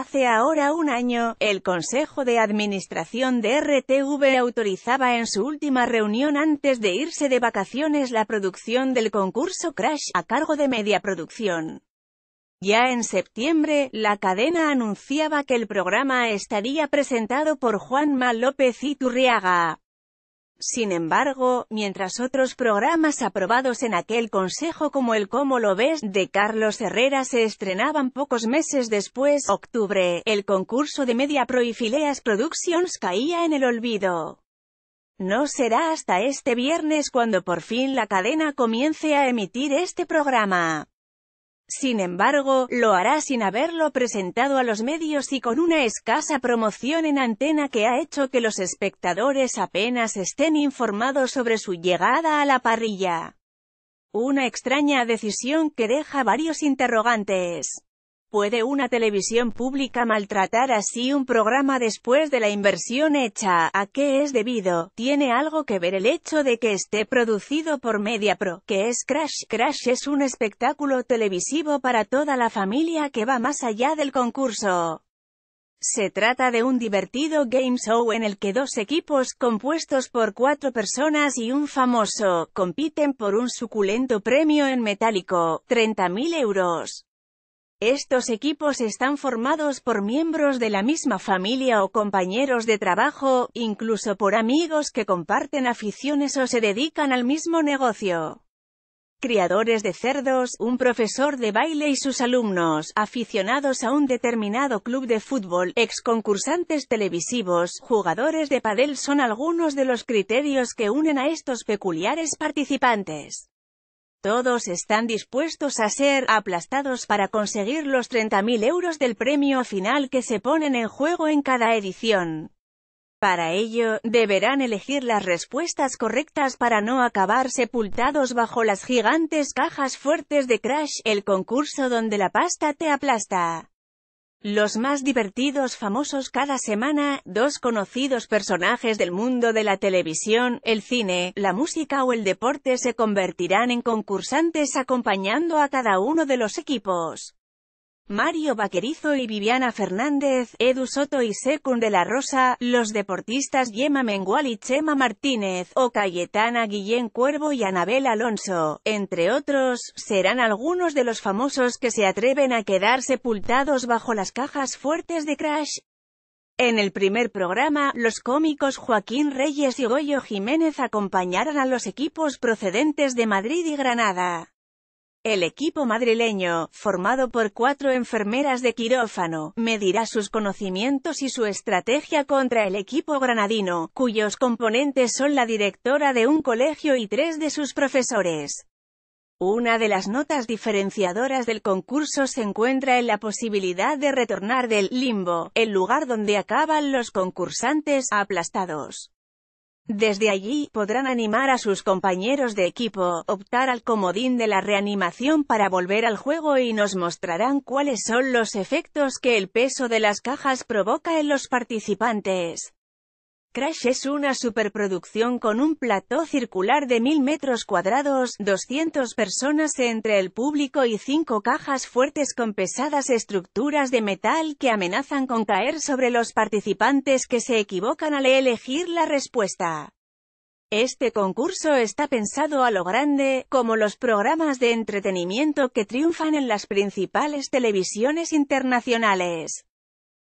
Hace ahora un año, el Consejo de Administración de RTV autorizaba en su última reunión antes de irse de vacaciones la producción del concurso Crash, a cargo de Media Producción. Ya en septiembre, la cadena anunciaba que el programa estaría presentado por Juanma López y Turriaga. Sin embargo, mientras otros programas aprobados en aquel consejo como el Cómo lo ves, de Carlos Herrera se estrenaban pocos meses después, octubre, el concurso de Media Pro y Fileas Productions caía en el olvido. No será hasta este viernes cuando por fin la cadena comience a emitir este programa. Sin embargo, lo hará sin haberlo presentado a los medios y con una escasa promoción en antena que ha hecho que los espectadores apenas estén informados sobre su llegada a la parrilla. Una extraña decisión que deja varios interrogantes. ¿Puede una televisión pública maltratar así un programa después de la inversión hecha? ¿A qué es debido? Tiene algo que ver el hecho de que esté producido por MediaPro, que es Crash. Crash es un espectáculo televisivo para toda la familia que va más allá del concurso. Se trata de un divertido game show en el que dos equipos, compuestos por cuatro personas y un famoso, compiten por un suculento premio en metálico, 30.000 euros. Estos equipos están formados por miembros de la misma familia o compañeros de trabajo, incluso por amigos que comparten aficiones o se dedican al mismo negocio. Criadores de cerdos, un profesor de baile y sus alumnos, aficionados a un determinado club de fútbol, exconcursantes televisivos, jugadores de padel son algunos de los criterios que unen a estos peculiares participantes. Todos están dispuestos a ser aplastados para conseguir los 30.000 euros del premio final que se ponen en juego en cada edición. Para ello, deberán elegir las respuestas correctas para no acabar sepultados bajo las gigantes cajas fuertes de Crash, el concurso donde la pasta te aplasta. Los más divertidos famosos cada semana, dos conocidos personajes del mundo de la televisión, el cine, la música o el deporte se convertirán en concursantes acompañando a cada uno de los equipos. Mario Baquerizo y Viviana Fernández, Edu Soto y Secund de la Rosa, los deportistas Yema Mengual y Chema Martínez, o Cayetana Guillén Cuervo y Anabel Alonso, entre otros, serán algunos de los famosos que se atreven a quedar sepultados bajo las cajas fuertes de Crash. En el primer programa, los cómicos Joaquín Reyes y Goyo Jiménez acompañarán a los equipos procedentes de Madrid y Granada. El equipo madrileño, formado por cuatro enfermeras de quirófano, medirá sus conocimientos y su estrategia contra el equipo granadino, cuyos componentes son la directora de un colegio y tres de sus profesores. Una de las notas diferenciadoras del concurso se encuentra en la posibilidad de retornar del limbo, el lugar donde acaban los concursantes aplastados. Desde allí, podrán animar a sus compañeros de equipo, optar al comodín de la reanimación para volver al juego y nos mostrarán cuáles son los efectos que el peso de las cajas provoca en los participantes. Crash es una superproducción con un plató circular de 1000 metros cuadrados, 200 personas entre el público y cinco cajas fuertes con pesadas estructuras de metal que amenazan con caer sobre los participantes que se equivocan al elegir la respuesta. Este concurso está pensado a lo grande, como los programas de entretenimiento que triunfan en las principales televisiones internacionales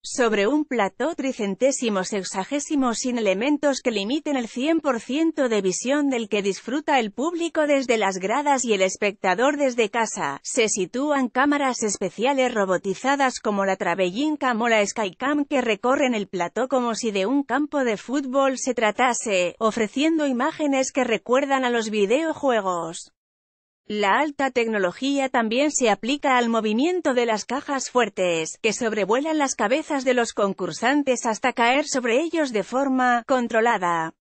sobre un plató tricentésimo sexagésimo sin elementos que limiten el 100% de visión del que disfruta el público desde las gradas y el espectador desde casa. Se sitúan cámaras especiales robotizadas como la Travellin Cam o la Skycam que recorren el plató como si de un campo de fútbol se tratase, ofreciendo imágenes que recuerdan a los videojuegos. La alta tecnología también se aplica al movimiento de las cajas fuertes, que sobrevuelan las cabezas de los concursantes hasta caer sobre ellos de forma controlada.